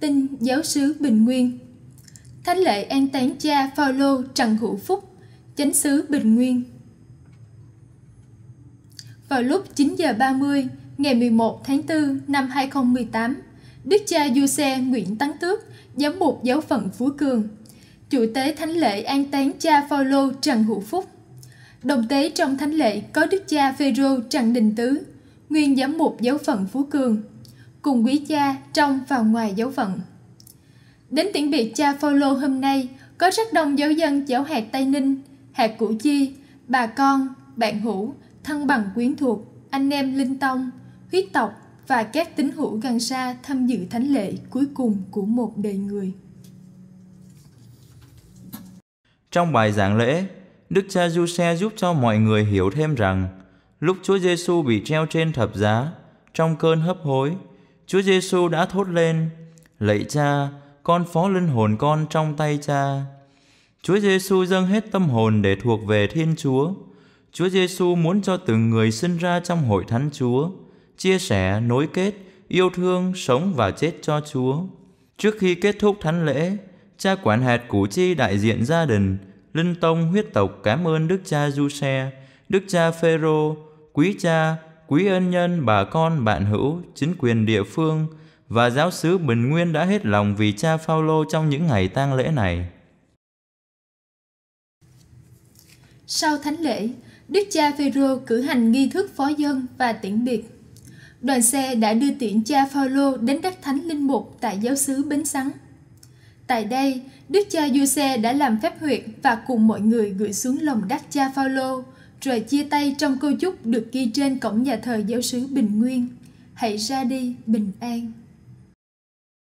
Tin giáo sứ Bình Nguyên Thánh lễ an táng cha Phaolô Trần Hữu Phúc, chánh xứ Bình Nguyên. Vào lúc 9 giờ 30 ngày 11 tháng 4 năm 2018, Đức cha Du Xe Nguyễn Tấn Tước, giám mục giáo phận Phú Cường, chủ tế thánh lễ an táng cha Phaolô Trần Hữu Phúc. Đồng tế trong thánh lễ có Đức cha Phêrô Trần Đình Tứ, nguyên giám mục giáo phận Phú Cường, cùng quý cha trong và ngoài dấu vận. Đến tiễn biệt cha Phaolô hôm nay, có rất đông giáo dân giáo hạt Tây Ninh, hạt Củ Chi, bà con, bạn hữu, thân bằng quyến thuộc, anh em linh tông, huyết tộc và các tín hữu gần xa tham dự thánh lễ cuối cùng của một đời người. Trong bài giảng lễ, Đức cha Giuse giúp cho mọi người hiểu thêm rằng lúc Chúa Giêsu bị treo trên thập giá, trong cơn hấp hối, Chúa Giêsu đã thốt lên: Lạy Cha, con phó linh hồn con trong tay Cha. Chúa Giêsu dâng hết tâm hồn để thuộc về Thiên Chúa. Chúa Giêsu muốn cho từng người sinh ra trong hội thánh Chúa, chia sẻ, nối kết, yêu thương, sống và chết cho Chúa. Trước khi kết thúc thánh lễ, cha quản hạt củ chi đại diện gia đình, linh tông huyết tộc cảm ơn Đức cha Giuse, Đức cha Phêrô, quý cha quý ân nhân, bà con, bạn hữu, chính quyền địa phương và giáo sứ Bình Nguyên đã hết lòng vì cha Phaolô trong những ngày tang lễ này. Sau thánh lễ, Đức cha Phêrô cử hành nghi thức phó dân và tiễn biệt. Đoàn xe đã đưa tiễn cha Phaolô đến các thánh linh mục tại giáo xứ Bến Sắn. Tại đây, Đức cha Giuse đã làm phép huyệt và cùng mọi người gửi xuống lòng đắc cha Phaolô, rồi chia tay trong câu chúc được ghi trên cổng nhà thờ giáo sứ Bình Nguyên. Hãy ra đi bình an.